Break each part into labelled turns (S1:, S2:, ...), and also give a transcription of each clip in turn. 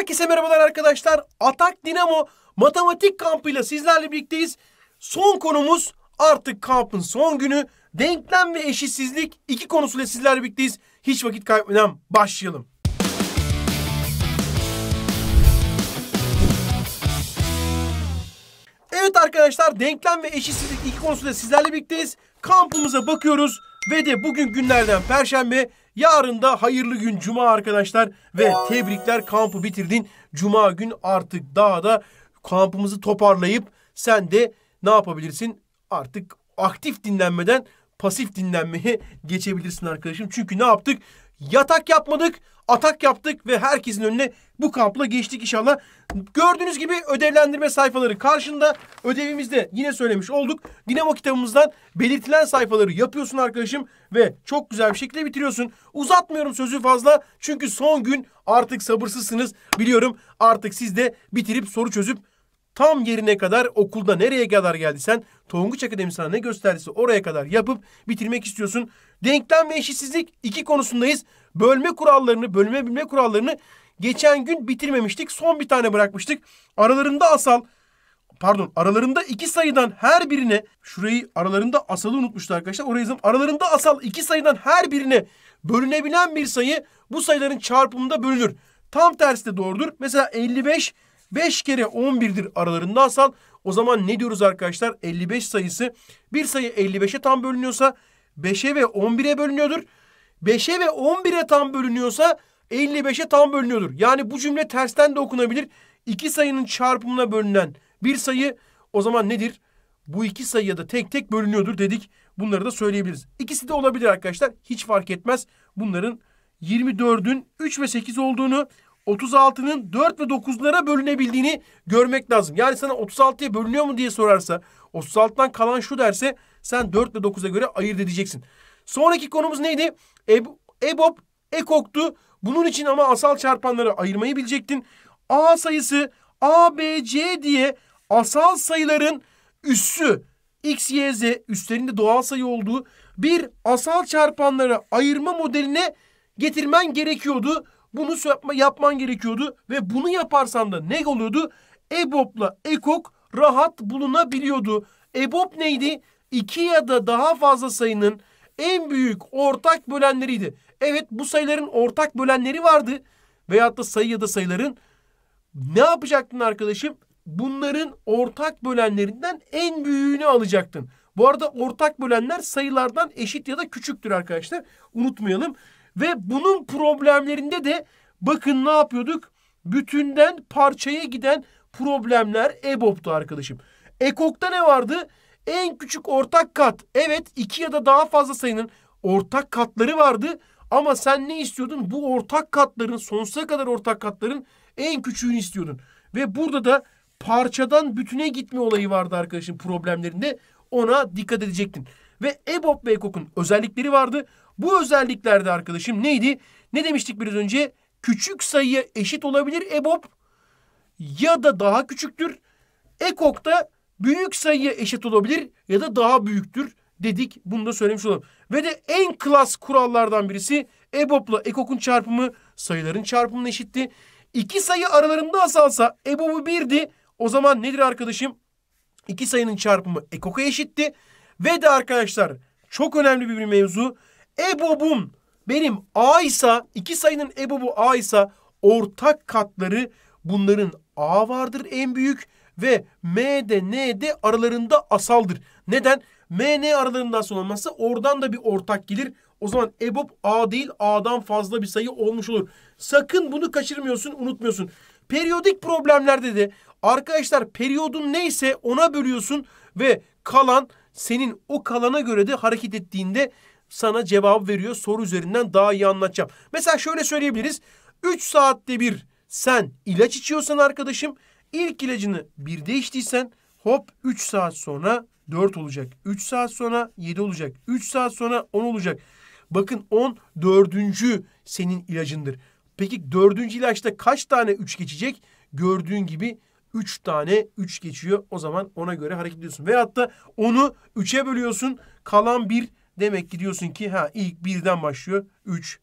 S1: Herkese merhabalar arkadaşlar. Atak Dinamo matematik kampıyla sizlerle birlikteyiz. Son konumuz artık kampın son günü. Denklem ve eşitsizlik iki konusuyla sizlerle birlikteyiz. Hiç vakit kaybetmeden başlayalım. Evet arkadaşlar denklem ve eşitsizlik iki konusuyla sizlerle birlikteyiz. Kampımıza bakıyoruz ve de bugün günlerden perşembe Yarın da hayırlı gün cuma arkadaşlar ve tebrikler kampı bitirdin. Cuma gün artık daha da kampımızı toparlayıp sen de ne yapabilirsin? Artık aktif dinlenmeden pasif dinlenmeye geçebilirsin arkadaşım. Çünkü ne yaptık? Yatak yapmadık, atak yaptık ve herkesin önüne bu kampla geçtik inşallah. Gördüğünüz gibi ödevlendirme sayfaları karşında. Ödevimizde yine söylemiş olduk. Dinamo kitabımızdan belirtilen sayfaları yapıyorsun arkadaşım ve çok güzel bir şekilde bitiriyorsun. Uzatmıyorum sözü fazla çünkü son gün artık sabırsızsınız biliyorum. Artık siz de bitirip soru çözüp tam yerine kadar okulda nereye kadar geldiysen Tonguç Akademi sana ne gösterdiyse oraya kadar yapıp bitirmek istiyorsun. Denklem ve eşitsizlik iki konusundayız. Bölme kurallarını, bölme bilme kurallarını geçen gün bitirmemiştik. Son bir tane bırakmıştık. Aralarında asal pardon aralarında iki sayıdan her birine şurayı aralarında asalı unutmuştu arkadaşlar. Orayı yazalım. Aralarında asal iki sayıdan her birine bölünebilen bir sayı bu sayıların çarpımında bölünür. Tam tersi de doğrudur. Mesela 55 5 kere 11'dir aralarında asal. O zaman ne diyoruz arkadaşlar? 55 sayısı bir sayı 55'e tam bölünüyorsa 5'e ve 11'e bölünüyordur. 5'e ve 11'e tam bölünüyorsa 55'e tam bölünüyordur. Yani bu cümle tersten de okunabilir. İki sayının çarpımına bölünen bir sayı o zaman nedir? Bu iki sayıya da tek tek bölünüyordur dedik. Bunları da söyleyebiliriz. İkisi de olabilir arkadaşlar. Hiç fark etmez. Bunların 24'ün 3 ve 8 olduğunu, 36'nın 4 ve 9'lara bölünebildiğini görmek lazım. Yani sana 36'ya bölünüyor mu diye sorarsa 36'dan kalan şu derse sen 4 ve 9'a göre ayırt edeceksin. Sonraki konumuz neydi? Eb EBOB, EKOK'tu. Bunun için ama asal çarpanları ayırmayı bilecektin. A sayısı A, B, C diye asal sayıların üssü X, Y, Z üstlerinde doğal sayı olduğu bir asal çarpanları ayırma modeline getirmen gerekiyordu. Bunu yapma, yapman gerekiyordu ve bunu yaparsan da ne oluyordu? EBOB'la EKOK rahat bulunabiliyordu. EBOB neydi? İki ya da daha fazla sayının en büyük ortak bölenleriydi. Evet bu sayıların ortak bölenleri vardı. Veyahut da sayı ya da sayıların ne yapacaktın arkadaşım? Bunların ortak bölenlerinden en büyüğünü alacaktın. Bu arada ortak bölenler sayılardan eşit ya da küçüktür arkadaşlar. Unutmayalım. Ve bunun problemlerinde de bakın ne yapıyorduk? Bütünden parçaya giden problemler EBOB'tu arkadaşım. EKOK'ta ne vardı? En küçük ortak kat. Evet iki ya da daha fazla sayının ortak katları vardı. Ama sen ne istiyordun? Bu ortak katların sonsuza kadar ortak katların en küçüğünü istiyordun. Ve burada da parçadan bütüne gitme olayı vardı arkadaşın problemlerinde. Ona dikkat edecektin. Ve EBOB ve EKOK'un özellikleri vardı. Bu özelliklerde arkadaşım neydi? Ne demiştik biraz önce? Küçük sayıya eşit olabilir EBOB ya da daha küçüktür. EKOK da büyük sayıya eşit olabilir ya da daha büyüktür dedik. Bunu da söylemiş olalım. Ve de en klas kurallardan birisi EBOB'la EKOK'un çarpımı sayıların çarpımına eşitti. İki sayı aralarında azalsa EBOB'u birdi. O zaman nedir arkadaşım? İki sayının çarpımı EKOK'a eşitti. Ve de arkadaşlar çok önemli bir mevzu ebobum benim a ise iki sayının ebobu a ise ortak katları bunların a vardır en büyük ve m de n de aralarında asaldır. Neden? m n aralarında asal olmazsa oradan da bir ortak gelir. O zaman ebob a değil a'dan fazla bir sayı olmuş olur. Sakın bunu kaçırmıyorsun unutmuyorsun. Periyodik problemlerde de arkadaşlar periyodun neyse ona bölüyorsun ve kalan senin o kalana göre de hareket ettiğinde sana cevap veriyor. Soru üzerinden daha iyi anlatacağım. Mesela şöyle söyleyebiliriz. 3 saatte bir sen ilaç içiyorsan arkadaşım ilk ilacını bir içtiysen hop 3 saat sonra 4 olacak. 3 saat sonra 7 olacak. 3 saat sonra 10 olacak. Bakın 10 dördüncü senin ilacındır. Peki dördüncü ilaçta kaç tane 3 geçecek? Gördüğün gibi 3 tane 3 geçiyor. O zaman ona göre hareket ediyorsun. Veyahut da onu 3'e bölüyorsun. Kalan bir Demek ki diyorsun ki ha ilk birden başlıyor. 3,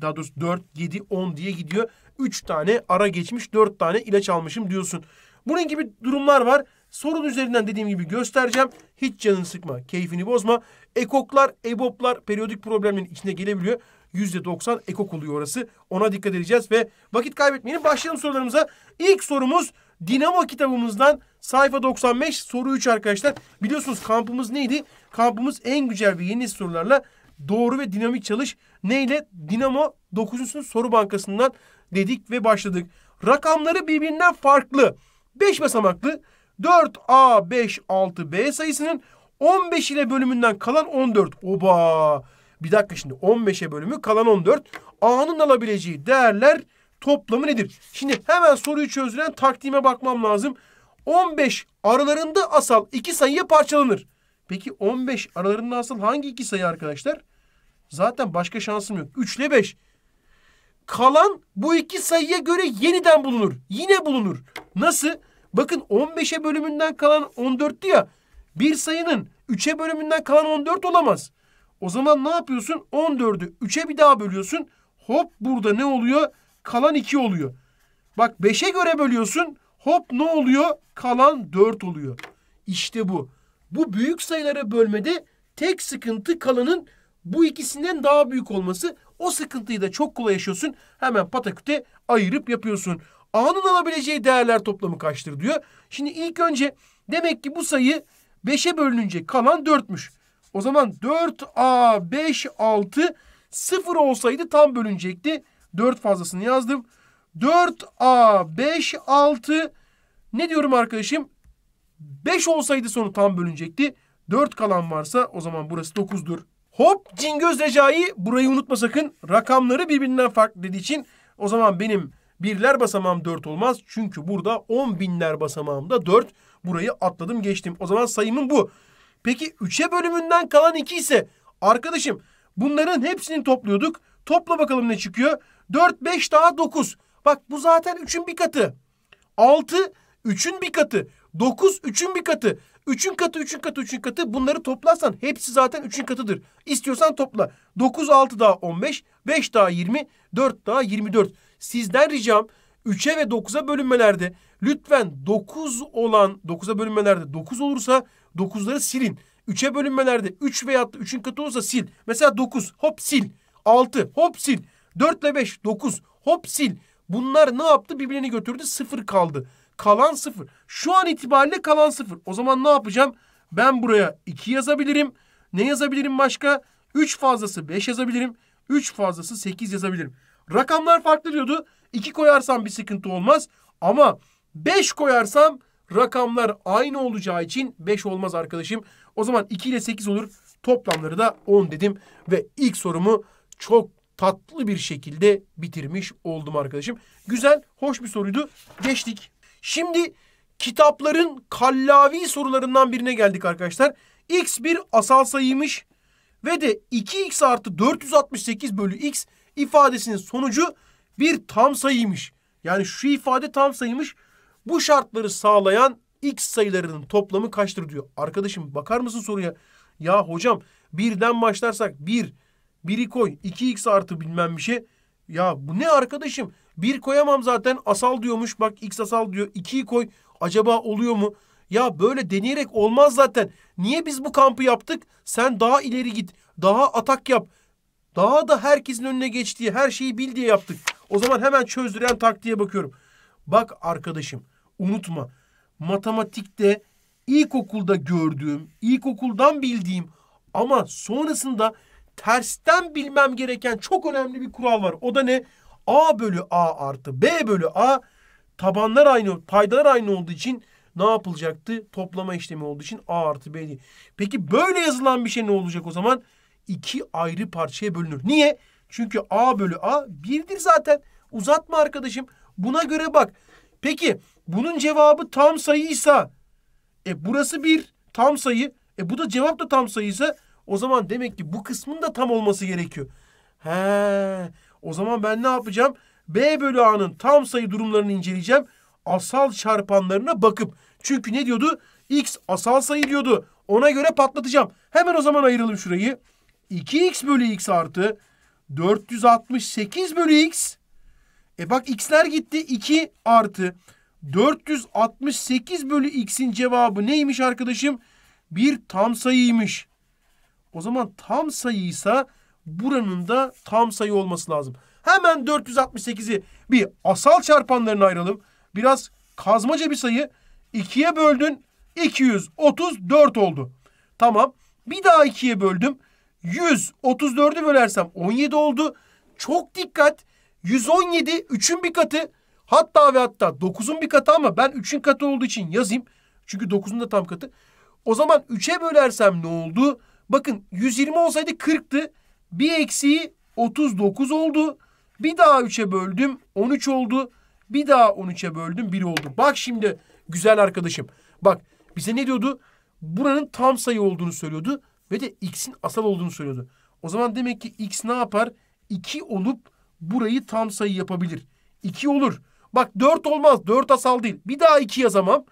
S1: daha doğrusu dört, yedi, on diye gidiyor. 3 tane ara geçmiş, 4 tane ilaç almışım diyorsun. Bunun gibi durumlar var. Sorun üzerinden dediğim gibi göstereceğim. Hiç canını sıkma, keyfini bozma. Ekoklar, eboplar periyodik problemlerin içine gelebiliyor. %90 ekok oluyor orası. Ona dikkat edeceğiz ve vakit kaybetmeyelim. Başlayalım sorularımıza. İlk sorumuz Dinamo kitabımızdan Sayfa 95 soru 3 arkadaşlar. Biliyorsunuz kampımız neydi? Kampımız en güzel ve yeni sorularla doğru ve dinamik çalış. Neyle? Dinamo 9. soru bankasından dedik ve başladık. Rakamları birbirinden farklı. 5 basamaklı 4A 5 6B sayısının 15 ile bölümünden kalan 14. Oba! Bir dakika şimdi 15'e bölümü kalan 14. A'nın alabileceği değerler toplamı nedir? Şimdi hemen soruyu çözülen taktiğime bakmam lazım. 15 aralarında asal iki sayıya parçalanır. Peki 15 aralarında asal hangi iki sayı arkadaşlar? Zaten başka şansım yok. 3 ile 5. Kalan bu iki sayıya göre yeniden bulunur. Yine bulunur. Nasıl? Bakın 15'e bölümünden kalan 14'tü ya. Bir sayının 3'e bölümünden kalan 14 olamaz. O zaman ne yapıyorsun? 14'ü 3'e bir daha bölüyorsun. Hop burada ne oluyor? Kalan 2 oluyor. Bak 5'e göre bölüyorsun. Hop ne oluyor? Kalan 4 oluyor. İşte bu. Bu büyük sayılara bölmede tek sıkıntı kalanın bu ikisinden daha büyük olması. O sıkıntıyı da çok kolay yaşıyorsun. Hemen pataküte ayırıp yapıyorsun. A'nın alabileceği değerler toplamı kaçtır diyor. Şimdi ilk önce demek ki bu sayı 5'e bölününce kalan 4'müş. O zaman 4 A 5 6 0 olsaydı tam bölünecekti. 4 fazlasını yazdım. 4A 5 6 ne diyorum arkadaşım? 5 olsaydı sonu tam bölünecekti. 4 kalan varsa o zaman burası 9'dur. Hop Cingöz Recai burayı unutma sakın. Rakamları birbirinden farklı dediği için o zaman benim birler basamağım 4 olmaz. Çünkü burada 10 binler basamağımda 4. Burayı atladım geçtim. O zaman sayımın bu. Peki 3'e bölümünden kalan 2 ise arkadaşım bunların hepsini topluyorduk. Topla bakalım ne çıkıyor. 4, 5 daha 9. Bak bu zaten 3'ün bir katı. 6 3'ün bir katı. 9 3'ün bir katı. 3'ün katı 3'ün katı 3'ün katı. Bunları toplarsan hepsi zaten 3'ün katıdır. İstiyorsan topla. 9 6 daha 15, 5 daha 20, 4 daha 24. Sizden ricam 3'e ve 9'a bölünmelerde lütfen 9 olan 9'a bölünmelerde 9 olursa 9'ları silin. 3'e bölünmelerde 3 veya 3'ün katı olursa sil. Mesela 9 hop sil. 6 hop sil. 4 ile 5 9 hop sil. Bunlar ne yaptı? Birbirini götürdü. Sıfır kaldı. Kalan sıfır. Şu an itibariyle kalan sıfır. O zaman ne yapacağım? Ben buraya 2 yazabilirim. Ne yazabilirim başka? 3 fazlası 5 yazabilirim. 3 fazlası 8 yazabilirim. Rakamlar farklı diyordu. 2 koyarsam bir sıkıntı olmaz. Ama 5 koyarsam rakamlar aynı olacağı için 5 olmaz arkadaşım. O zaman 2 ile 8 olur. Toplamları da 10 dedim. Ve ilk sorumu çok tatlı bir şekilde bitirmiş oldum arkadaşım. Güzel, hoş bir soruydu. Geçtik. Şimdi kitapların kallavi sorularından birine geldik arkadaşlar. X bir asal sayıymış ve de 2x artı 468 bölü x ifadesinin sonucu bir tam sayıymış. Yani şu ifade tam sayıymış. Bu şartları sağlayan x sayılarının toplamı kaçtır diyor. Arkadaşım bakar mısın soruya? Ya hocam birden başlarsak 1, biri koy. 2x artı bilmem bir şey. Ya bu ne arkadaşım? Bir koyamam zaten. Asal diyormuş. Bak x asal diyor. 2'yi koy. Acaba oluyor mu? Ya böyle deneyerek olmaz zaten. Niye biz bu kampı yaptık? Sen daha ileri git. Daha atak yap. Daha da herkesin önüne geçtiği, her şeyi bil diye yaptık. O zaman hemen çözdüren taktiğe bakıyorum. Bak arkadaşım unutma. Matematikte ilkokulda gördüğüm, ilkokuldan bildiğim ama sonrasında tersten bilmem gereken çok önemli bir kural var. O da ne? A bölü A artı B bölü A tabanlar aynı, paydalar aynı olduğu için ne yapılacaktı? Toplama işlemi olduğu için A artı B diye. Peki böyle yazılan bir şey ne olacak o zaman? İki ayrı parçaya bölünür. Niye? Çünkü A bölü A birdir zaten. Uzatma arkadaşım. Buna göre bak. Peki bunun cevabı tam sayıysa e burası bir tam sayı. E bu da cevap da tam sayıysa o zaman demek ki bu kısmın da tam olması gerekiyor. He, o zaman ben ne yapacağım? B bölü A'nın tam sayı durumlarını inceleyeceğim. Asal çarpanlarına bakıp. Çünkü ne diyordu? X asal sayı diyordu. Ona göre patlatacağım. Hemen o zaman ayıralım şurayı. 2x bölü x artı 468 bölü x. E bak x'ler gitti. 2 artı 468 bölü x'in cevabı neymiş arkadaşım? Bir tam sayıymış. O zaman tam sayıysa buranın da tam sayı olması lazım. Hemen 468'i bir asal çarpanlarına ayıralım. Biraz kazmaca bir sayı. 2'ye böldün 234 oldu. Tamam. Bir daha 2'ye böldüm. 134'ü bölersem 17 oldu. Çok dikkat. 117 3'ün bir katı. Hatta ve hatta 9'un bir katı ama ben 3'ün katı olduğu için yazayım. Çünkü 9'un da tam katı. O zaman 3'e bölersem ne oldu? Bakın 120 olsaydı 40'tı. Bir eksiği 39 oldu. Bir daha 3'e böldüm 13 oldu. Bir daha 13'e böldüm 1 oldu. Bak şimdi güzel arkadaşım. Bak bize ne diyordu? Buranın tam sayı olduğunu söylüyordu. Ve de x'in asal olduğunu söylüyordu. O zaman demek ki x ne yapar? 2 olup burayı tam sayı yapabilir. 2 olur. Bak 4 olmaz. 4 asal değil. Bir daha 2 yazamam.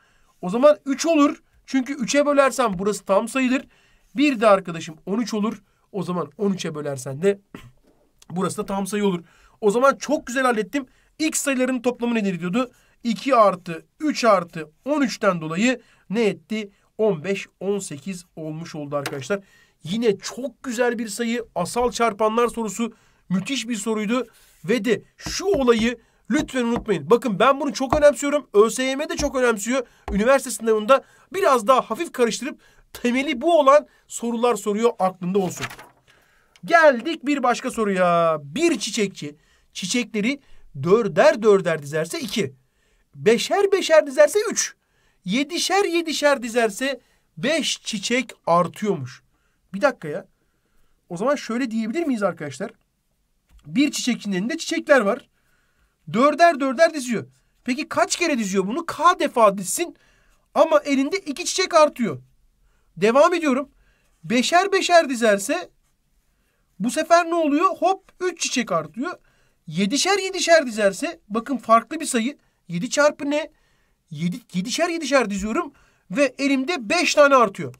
S1: O zaman 3 olur. Çünkü 3'e bölersem burası tam sayıdır. Bir de arkadaşım 13 olur. O zaman 13'e bölersen de burası da tam sayı olur. O zaman çok güzel hallettim. X sayıların toplamı nedir diyordu. 2 artı 3 artı 13'ten dolayı ne etti? 15, 18 olmuş oldu arkadaşlar. Yine çok güzel bir sayı. Asal çarpanlar sorusu müthiş bir soruydu. Ve de şu olayı lütfen unutmayın. Bakın ben bunu çok önemsiyorum. ÖSYM de çok önemsiyor. Üniversite sınavında biraz daha hafif karıştırıp temeli bu olan sorular soruyor aklında olsun. Geldik bir başka soruya. Bir çiçekçi çiçekleri dörder dörder dizerse iki. Beşer beşer dizerse üç. Yedişer yedişer dizerse beş çiçek artıyormuş. Bir dakika ya. O zaman şöyle diyebilir miyiz arkadaşlar? Bir çiçekçinin elinde çiçekler var. Dörder dörder diziyor. Peki kaç kere diziyor bunu? K defa dizsin ama elinde iki çiçek artıyor. Devam ediyorum. Beşer beşer dizerse bu sefer ne oluyor? Hop 3 çiçek artıyor. Yedişer yedişer dizerse bakın farklı bir sayı. 7 çarpı ne? Yedi yedişer yedişer diziyorum ve elimde 5 tane artıyor.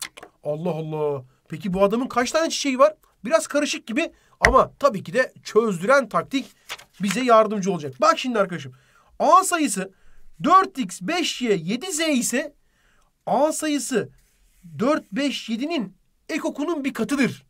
S1: Allah Allah. Peki bu adamın kaç tane çiçeği var? Biraz karışık gibi ama tabii ki de çözdüren taktik bize yardımcı olacak. Bak şimdi arkadaşım. A sayısı 4x, 5y, 7z ise A sayısı 4, 5, 7'nin ekokunun bir katıdır.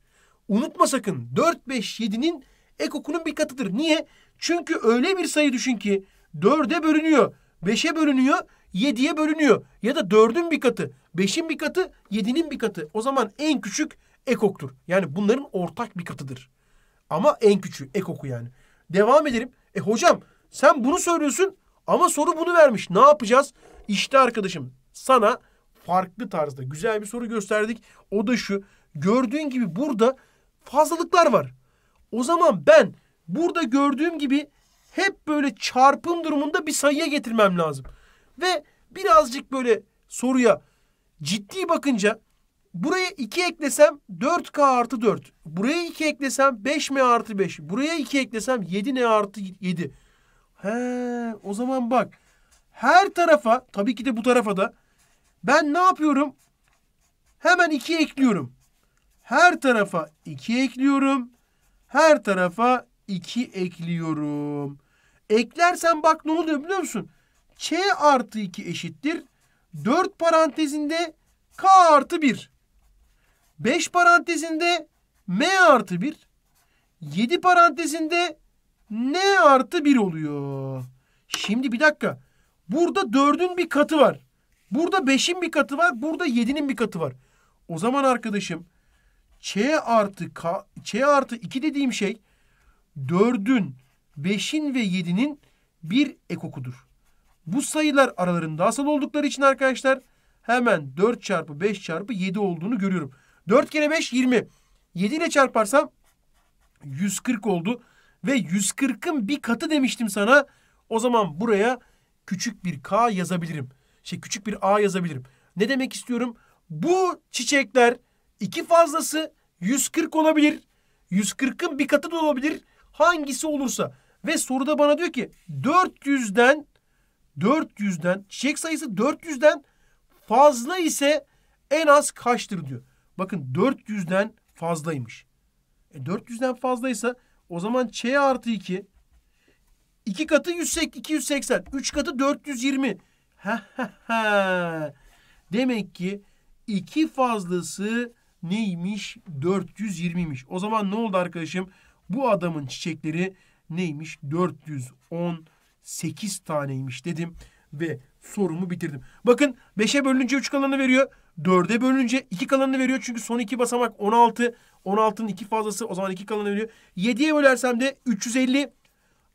S1: Unutma sakın 4, 5, 7'nin ekokunun bir katıdır. Niye? Çünkü öyle bir sayı düşün ki 4'e bölünüyor, 5'e bölünüyor, 7'ye bölünüyor. Ya da 4'ün bir katı, 5'in bir katı, 7'nin bir katı. O zaman en küçük ekoktur. Yani bunların ortak bir katıdır. Ama en küçüğü ekoku yani. Devam edelim. E hocam sen bunu söylüyorsun ama soru bunu vermiş. Ne yapacağız? İşte arkadaşım sana farklı tarzda güzel bir soru gösterdik. O da şu. Gördüğün gibi burada fazlalıklar var. O zaman ben burada gördüğüm gibi hep böyle çarpım durumunda bir sayıya getirmem lazım. Ve birazcık böyle soruya ciddi bakınca buraya 2 eklesem 4K artı 4. Buraya 2 eklesem 5M artı 5. Buraya 2 eklesem 7N artı 7. He, o zaman bak her tarafa tabii ki de bu tarafa da ben ne yapıyorum? Hemen 2 ekliyorum. Her tarafa 2 ekliyorum. Her tarafa 2 ekliyorum. Eklersen bak ne oluyor biliyor musun? Ç artı 2 eşittir. 4 parantezinde K artı 1. 5 parantezinde M artı 1. 7 parantezinde N artı 1 oluyor. Şimdi bir dakika. Burada 4'ün bir katı var. Burada 5'in bir katı var. Burada 7'nin bir katı var. O zaman arkadaşım ç artı k, ç artı 2 dediğim şey 4'ün, 5'in ve 7'nin bir ekokudur. Bu sayılar aralarında asal oldukları için arkadaşlar hemen 4 çarpı 5 çarpı 7 olduğunu görüyorum. 4 kere 5 20. 7 ile çarparsam 140 oldu. Ve 140'ın bir katı demiştim sana. O zaman buraya küçük bir k yazabilirim şey küçük bir a yazabilirim. Ne demek istiyorum? Bu çiçekler iki fazlası 140 olabilir. 140'ın bir katı da olabilir. Hangisi olursa. Ve soruda bana diyor ki 400'den 400'den çiçek sayısı 400'den fazla ise en az kaçtır diyor. Bakın 400'den fazlaymış. E 400'den fazlaysa o zaman ç artı 2 2 katı 180, 280, 3 katı 420, Demek ki 2 fazlası neymiş? 420'miş. O zaman ne oldu arkadaşım? Bu adamın çiçekleri neymiş? 418 taneymiş dedim ve sorumu bitirdim. Bakın 5'e bölünce 3 kalanını veriyor. 4'e bölünce 2 kalanını veriyor. Çünkü son 2 basamak 16. 16'nın 2 fazlası o zaman 2 kalanı veriyor. 7'ye bölersem de 350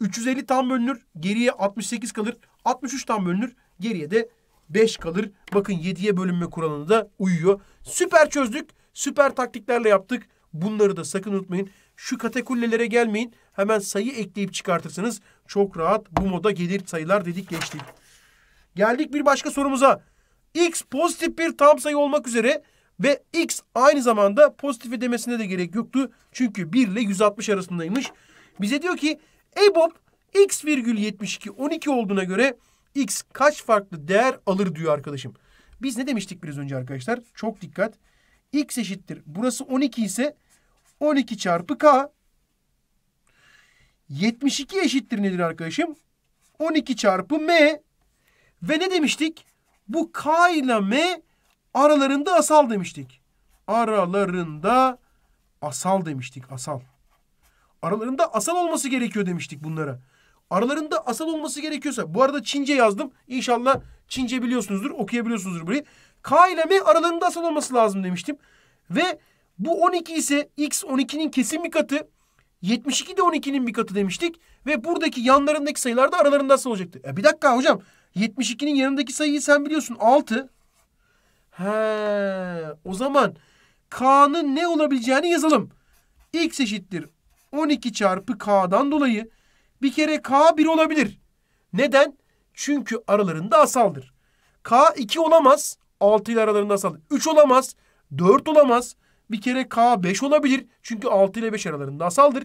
S1: 350 tam bölünür. Geriye 68 kalır. 63 tam bölünür. Geriye de 5 kalır. Bakın 7'ye bölünme kuralına da uyuyor. Süper çözdük. Süper taktiklerle yaptık. Bunları da sakın unutmayın. Şu katakullelere gelmeyin. Hemen sayı ekleyip çıkartırsanız çok rahat bu moda gelir sayılar dedik geçtik. Geldik bir başka sorumuza. X pozitif bir tam sayı olmak üzere ve X aynı zamanda pozitif demesine de gerek yoktu. Çünkü 1 ile 160 arasındaymış. Bize diyor ki EBOB x virgül 72 12 olduğuna göre x kaç farklı değer alır diyor arkadaşım. Biz ne demiştik biraz önce arkadaşlar? Çok dikkat. x eşittir. Burası 12 ise 12 çarpı k. 72 eşittir nedir arkadaşım? 12 çarpı m. Ve ne demiştik? Bu k ile m aralarında asal demiştik. Aralarında asal demiştik. Asal. Aralarında asal olması gerekiyor demiştik bunlara. Aralarında asal olması gerekiyorsa bu arada Çince yazdım. İnşallah Çince biliyorsunuzdur, okuyabiliyorsunuzdur burayı. K ile M aralarında asal olması lazım demiştim. Ve bu 12 ise X 12'nin kesin bir katı. 72 de 12'nin bir katı demiştik. Ve buradaki yanlarındaki sayılar da aralarında asal olacaktı. E bir dakika hocam. 72'nin yanındaki sayıyı sen biliyorsun 6. He, o zaman K'nın ne olabileceğini yazalım. X eşittir 12 çarpı K'dan dolayı bir kere K 1 olabilir. Neden? Çünkü aralarında asaldır. K 2 olamaz. 6 ile aralarında asal. 3 olamaz. 4 olamaz. Bir kere K 5 olabilir. Çünkü 6 ile 5 aralarında asaldır.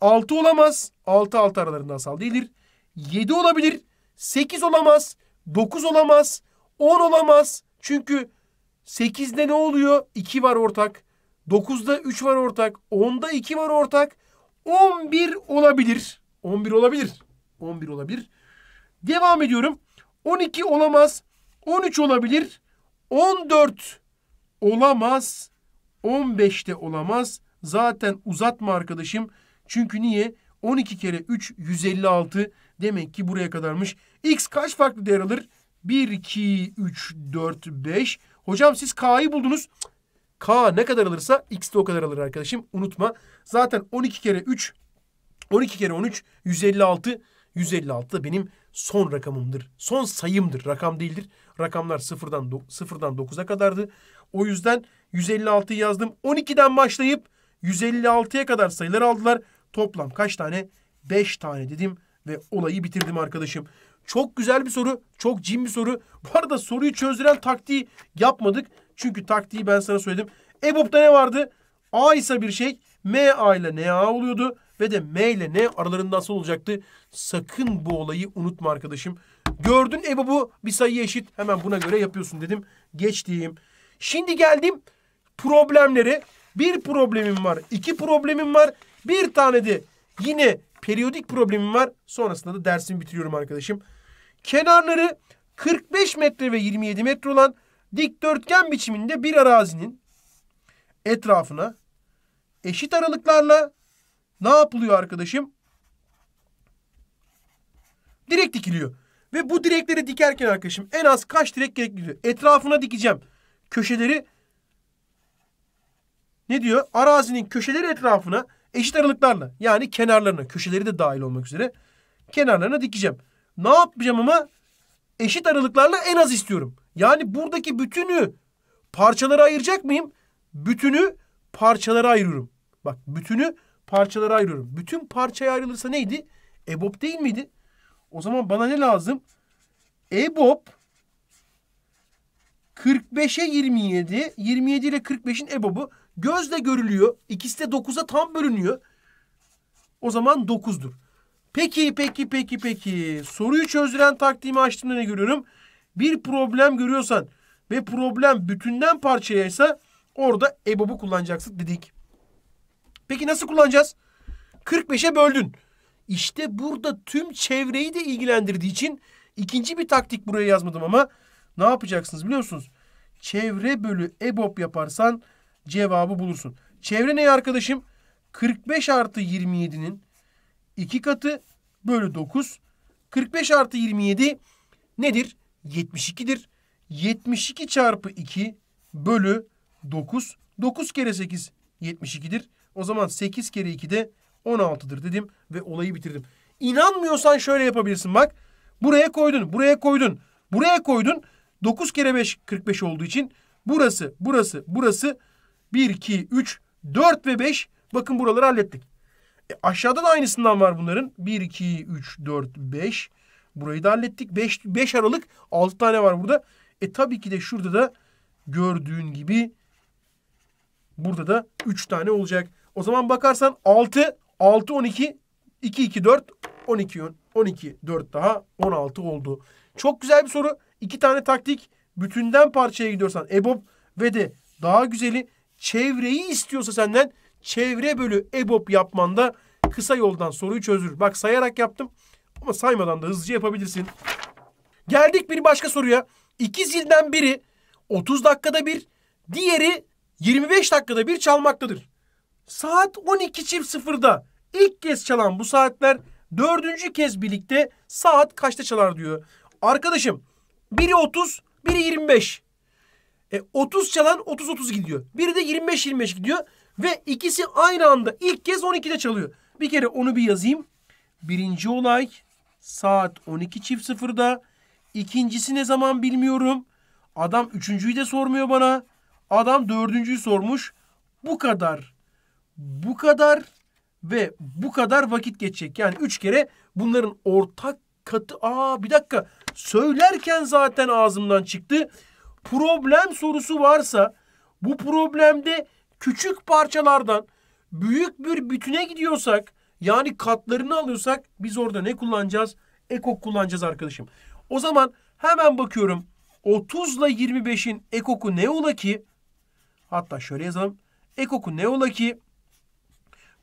S1: 6 olamaz. 6 6 aralarında asal değildir. 7 olabilir. 8 olamaz. 9 olamaz. 10 olamaz. Çünkü 8'de ne oluyor? 2 var ortak. 9'da 3 var ortak. 10'da 2 var ortak. 11 olabilir. 11 olabilir. 11 olabilir. Devam ediyorum. 12 olamaz. 13 olabilir. 14 olamaz. de olamaz. Zaten uzatma arkadaşım. Çünkü niye? 12 kere 3 156. Demek ki buraya kadarmış. X kaç farklı değer alır? 1, 2, 3, 4, 5. Hocam siz K'yı buldunuz. K ne kadar alırsa X de o kadar alır arkadaşım. Unutma. Zaten 12 kere 3 12 kere 13 156 156 da benim son rakamımdır. Son sayımdır. Rakam değildir. Rakamlar 0'dan 0'dan 9'a kadardı. O yüzden 156'yı yazdım. 12'den başlayıp 156'ya kadar sayılar aldılar. Toplam kaç tane? 5 tane dedim ve olayı bitirdim arkadaşım. Çok güzel bir soru. Çok cin bir soru. Bu arada soruyu çözdüren taktiği yapmadık. Çünkü taktiği ben sana söyledim. EBOB'da ne vardı? A ise bir şey M A ile N A oluyordu ve de M ile N aralarında asıl olacaktı. Sakın bu olayı unutma arkadaşım. Gördün EBOB'u bir sayı eşit. Hemen buna göre yapıyorsun dedim. Geçtiğim. Şimdi geldim problemlere. Bir problemim var. iki problemim var. Bir tane de yine periyodik problemim var. Sonrasında da dersimi bitiriyorum arkadaşım. Kenarları 45 metre ve 27 metre olan dikdörtgen biçiminde bir arazinin etrafına eşit aralıklarla ne yapılıyor arkadaşım? Direk dikiliyor. Ve bu direkleri dikerken arkadaşım en az kaç direk gerekli Etrafına dikeceğim. Köşeleri ne diyor? Arazinin köşeleri etrafına eşit aralıklarla yani kenarlarına köşeleri de dahil olmak üzere kenarlarına dikeceğim. Ne yapacağım ama eşit aralıklarla en az istiyorum. Yani buradaki bütünü parçalara ayıracak mıyım? Bütünü parçalara ayırıyorum. Bak bütünü parçalara ayırıyorum. Bütün parçaya ayrılırsa neydi? EBOB değil miydi? O zaman bana ne lazım? EBOB 45'e 27. 27 ile 45'in EBOB'u gözle görülüyor. İkisi de 9'a tam bölünüyor. O zaman 9'dur. Peki peki peki peki. Soruyu çözdüren taktiğimi açtığımda ne görüyorum? bir problem görüyorsan ve problem bütünden parçayaysa orada EBOB'u kullanacaksın dedik. Peki nasıl kullanacağız? 45'e böldün. İşte burada tüm çevreyi de ilgilendirdiği için ikinci bir taktik buraya yazmadım ama ne yapacaksınız biliyor musunuz? Çevre bölü EBOB yaparsan cevabı bulursun. Çevre ne arkadaşım? 45 artı 27'nin 2 katı bölü 9. 45 artı 27 nedir? 72'dir. 72 çarpı 2 bölü 9. 9 kere 8 72'dir. O zaman 8 kere 2 de 16'dır dedim ve olayı bitirdim. İnanmıyorsan şöyle yapabilirsin bak. Buraya koydun, buraya koydun, buraya koydun. 9 kere 5 45 olduğu için burası, burası, burası 1, 2, 3, 4 ve 5. Bakın buraları hallettik. E aşağıda da aynısından var bunların. 1, 2, 3, 4, 5. Burayı da hallettik. 5, 5 Aralık 6 tane var burada. E tabii ki de şurada da gördüğün gibi burada da 3 tane olacak. O zaman bakarsan 6, 6, 12, 2, 2, 4, 12, 12, 4 daha 16 oldu. Çok güzel bir soru. İki tane taktik. Bütünden parçaya gidiyorsan EBOB ve de daha güzeli çevreyi istiyorsa senden çevre bölü EBOB yapman da kısa yoldan soruyu çözür. Bak sayarak yaptım. Ama saymadan da hızlıca yapabilirsin. Geldik bir başka soruya. İki zilden biri 30 dakikada bir, diğeri 25 dakikada bir çalmaktadır. Saat 12.00'da ilk kez çalan bu saatler dördüncü kez birlikte saat kaçta çalar diyor. Arkadaşım biri 30, biri 25. E, 30 çalan 30-30 gidiyor. Biri de 25-25 gidiyor. Ve ikisi aynı anda ilk kez 12'de çalıyor. Bir kere onu bir yazayım. Birinci olay saat çift sıfırda İkincisi ne zaman bilmiyorum. Adam üçüncüyü de sormuyor bana. Adam dördüncüyü sormuş. Bu kadar. Bu kadar ve bu kadar vakit geçecek. Yani üç kere bunların ortak katı... Aa bir dakika. Söylerken zaten ağzımdan çıktı. Problem sorusu varsa bu problemde küçük parçalardan büyük bir bütüne gidiyorsak yani katlarını alıyorsak biz orada ne kullanacağız? Ekok kullanacağız arkadaşım. O zaman hemen bakıyorum. 30 ile 25'in ekoku ne ola ki? Hatta şöyle yazalım. Ekoku ne ola ki?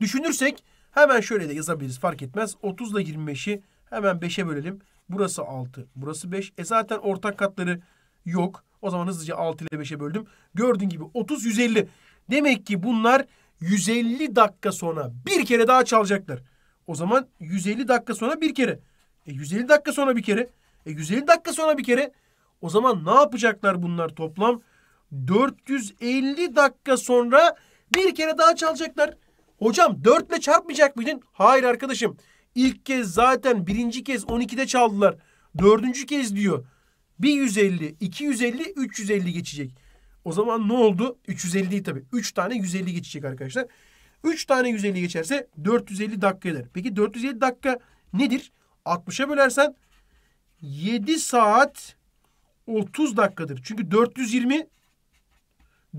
S1: Düşünürsek hemen şöyle de yazabiliriz. Fark etmez. 30 ile 25'i hemen 5'e bölelim. Burası 6. Burası 5. E zaten ortak katları yok. O zaman hızlıca 6 ile 5'e böldüm. Gördüğün gibi 30 150. Demek ki bunlar 150 dakika sonra bir kere daha çalacaklar. O zaman 150 dakika sonra bir kere. E 150 dakika sonra bir kere. E 150 dakika sonra bir kere. O zaman ne yapacaklar bunlar toplam? 450 dakika sonra bir kere daha çalacaklar. Hocam 4 ile çarpmayacak mıydın? Hayır arkadaşım. İlk kez zaten birinci kez 12'de çaldılar. Dördüncü kez diyor. Bir 150, 250, 350 geçecek. O zaman ne oldu? 350'yi tabii. 3 tane 150 geçecek arkadaşlar. 3 tane 150 geçerse 450 dakika eder. Peki 450 dakika nedir? 60'a bölersen 7 saat 30 dakikadır. Çünkü 420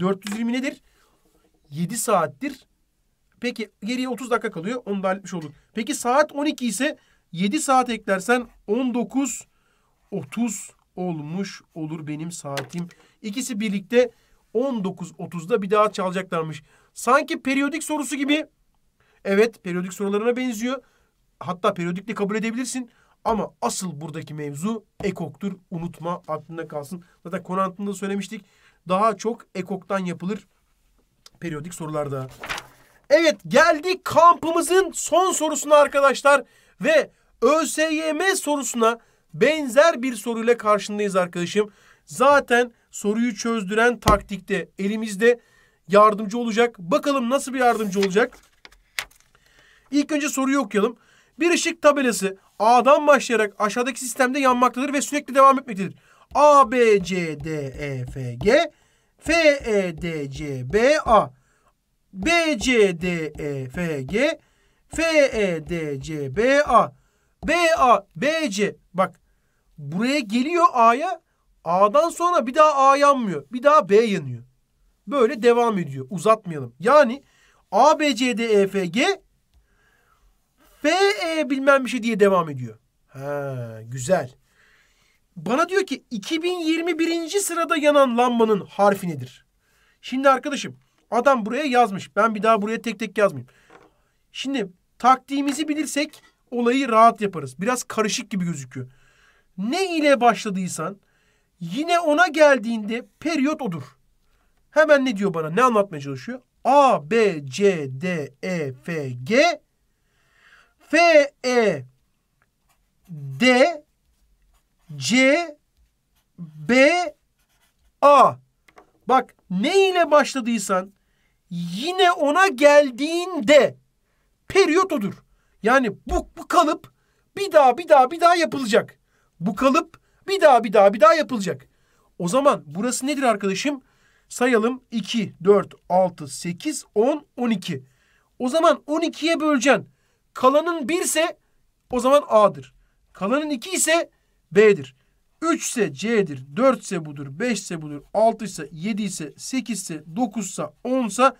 S1: 420 nedir? 7 saattir. Peki geriye 30 dakika kalıyor. Onu da halletmiş olduk. Peki saat 12 ise 7 saat eklersen 19 30 olmuş olur benim saatim. İkisi birlikte 19.30'da bir daha çalacaklarmış. Sanki periyodik sorusu gibi. Evet periyodik sorularına benziyor. Hatta periyodikle kabul edebilirsin. Ama asıl buradaki mevzu ekoktur. Unutma aklında kalsın. Zaten konu altında söylemiştik. Daha çok ekoktan yapılır periyodik sorularda. Evet geldik kampımızın son sorusuna arkadaşlar. Ve ÖSYM sorusuna benzer bir soruyla karşındayız arkadaşım. Zaten soruyu çözdüren taktikte elimizde yardımcı olacak. Bakalım nasıl bir yardımcı olacak? İlk önce soruyu okuyalım. Bir ışık tabelası A'dan başlayarak aşağıdaki sistemde yanmaktadır ve sürekli devam etmektedir. A, B, C, D, E, F, G, F, E, D, C, B, A, B, C, D, E, F, G, F, E, D, C, B, A, B, A, B, C. Bak buraya geliyor A'ya A'dan sonra bir daha A yanmıyor. Bir daha B yanıyor. Böyle devam ediyor. Uzatmayalım. Yani A, B, C, D, E, F, G F, E bilmem bir şey diye devam ediyor. Ha, güzel. Bana diyor ki 2021. sırada yanan lambanın harfi nedir? Şimdi arkadaşım adam buraya yazmış. Ben bir daha buraya tek tek yazmayayım. Şimdi taktiğimizi bilirsek olayı rahat yaparız. Biraz karışık gibi gözüküyor. Ne ile başladıysan Yine ona geldiğinde periyot odur. Hemen ne diyor bana? Ne anlatmaya çalışıyor? A, B, C, D, E, F, G, F, E, D, C, B, A. Bak ne ile başladıysan yine ona geldiğinde periyot odur. Yani bu, bu kalıp bir daha bir daha bir daha yapılacak. Bu kalıp bir daha bir daha bir daha yapılacak. O zaman burası nedir arkadaşım? Sayalım 2, 4, 6, 8, 10, 12. O zaman 12'ye böleceksin. Kalanın 1 ise o zaman A'dır. Kalanın 2 ise B'dir. 3 ise C'dir. 4 ise budur. 5 ise budur. 6 ise 7 ise 8 ise 9 ise 10 ise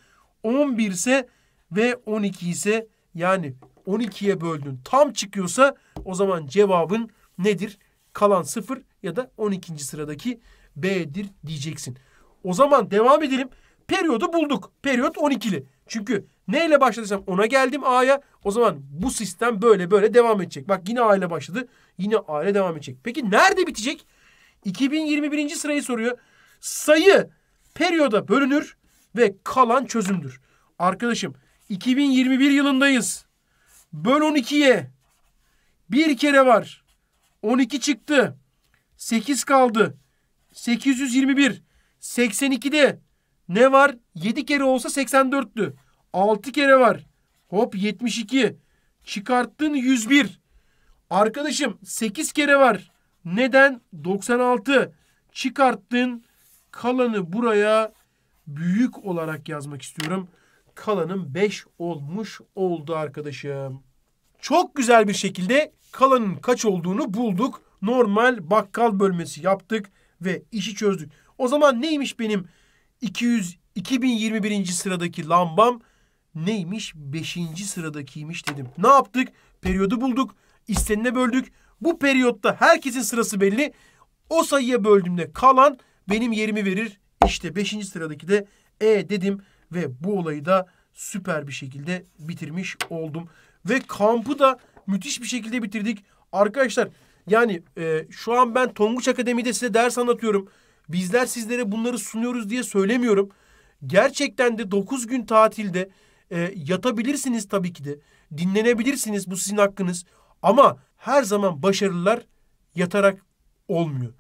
S1: 11 ise ve 12 ise yani 12'ye böldün tam çıkıyorsa o zaman cevabın nedir? kalan sıfır ya da 12. sıradaki B'dir diyeceksin. O zaman devam edelim. Periyodu bulduk. Periyot 12'li. Çünkü neyle başladıysam ona geldim A'ya. O zaman bu sistem böyle böyle devam edecek. Bak yine A ile başladı. Yine A ile devam edecek. Peki nerede bitecek? 2021. sırayı soruyor. Sayı periyoda bölünür ve kalan çözümdür. Arkadaşım 2021 yılındayız. Böl 12'ye bir kere var. 12 çıktı. 8 kaldı. 821. 82'de ne var? 7 kere olsa 84'tü. 6 kere var. Hop 72. Çıkarttın 101. Arkadaşım 8 kere var. Neden? 96. Çıkarttın. Kalanı buraya büyük olarak yazmak istiyorum. Kalanın 5 olmuş oldu arkadaşım. Çok güzel bir şekilde kalanın kaç olduğunu bulduk. Normal bakkal bölmesi yaptık ve işi çözdük. O zaman neymiş benim 200 2021. sıradaki lambam neymiş? 5. sıradakiymiş dedim. Ne yaptık? Periyodu bulduk. İstenene böldük. Bu periyotta herkesin sırası belli. O sayıya böldüğümde kalan benim yerimi verir. İşte 5. sıradaki de E dedim ve bu olayı da süper bir şekilde bitirmiş oldum. Ve kampı da müthiş bir şekilde bitirdik. Arkadaşlar yani e, şu an ben Tonguç Akademi'de size ders anlatıyorum. Bizler sizlere bunları sunuyoruz diye söylemiyorum. Gerçekten de 9 gün tatilde e, yatabilirsiniz tabii ki de. Dinlenebilirsiniz bu sizin hakkınız. Ama her zaman başarılılar yatarak olmuyor.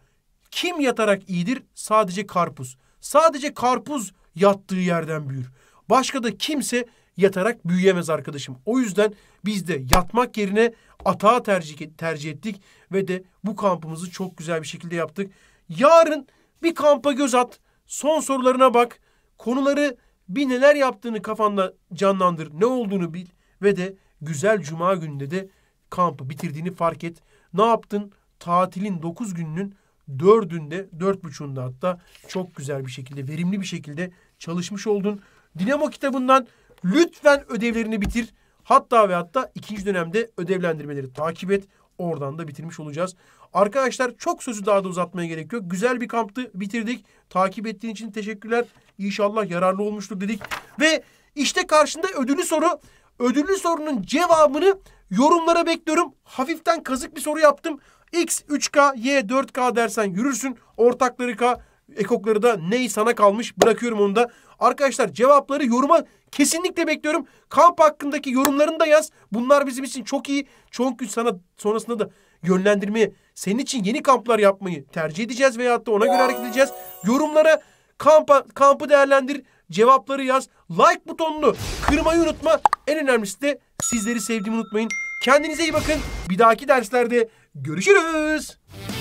S1: Kim yatarak iyidir? Sadece karpuz. Sadece karpuz yattığı yerden büyür. Başka da kimse yatarak büyüyemez arkadaşım. O yüzden biz de yatmak yerine atağa tercih, tercih ettik ve de bu kampımızı çok güzel bir şekilde yaptık. Yarın bir kampa göz at, son sorularına bak, konuları bir neler yaptığını kafanda canlandır, ne olduğunu bil ve de güzel cuma gününde de kampı bitirdiğini fark et. Ne yaptın? Tatilin dokuz gününün dördünde, dört buçuğunda hatta çok güzel bir şekilde, verimli bir şekilde çalışmış oldun. Dinamo kitabından Lütfen ödevlerini bitir. Hatta ve hatta ikinci dönemde ödevlendirmeleri takip et. Oradan da bitirmiş olacağız. Arkadaşlar çok sözü daha da uzatmaya gerek yok. Güzel bir kamptı. Bitirdik. Takip ettiğin için teşekkürler. İnşallah yararlı olmuştur dedik. Ve işte karşında ödüllü soru. Ödüllü sorunun cevabını yorumlara bekliyorum. Hafiften kazık bir soru yaptım. X 3K, Y 4K dersen yürürsün. Ortakları K, ekokları da ney sana kalmış. Bırakıyorum onu da. Arkadaşlar cevapları yoruma kesinlikle bekliyorum. Kamp hakkındaki yorumlarını da yaz. Bunlar bizim için çok iyi. çünkü sana sonrasında da yönlendirmeyi, senin için yeni kamplar yapmayı tercih edeceğiz veyahut da ona göre hareket edeceğiz. Yorumlara kampa, kampı değerlendir, cevapları yaz. Like butonunu kırmayı unutma. En önemlisi de sizleri sevdiğimi unutmayın. Kendinize iyi bakın. Bir dahaki derslerde görüşürüz.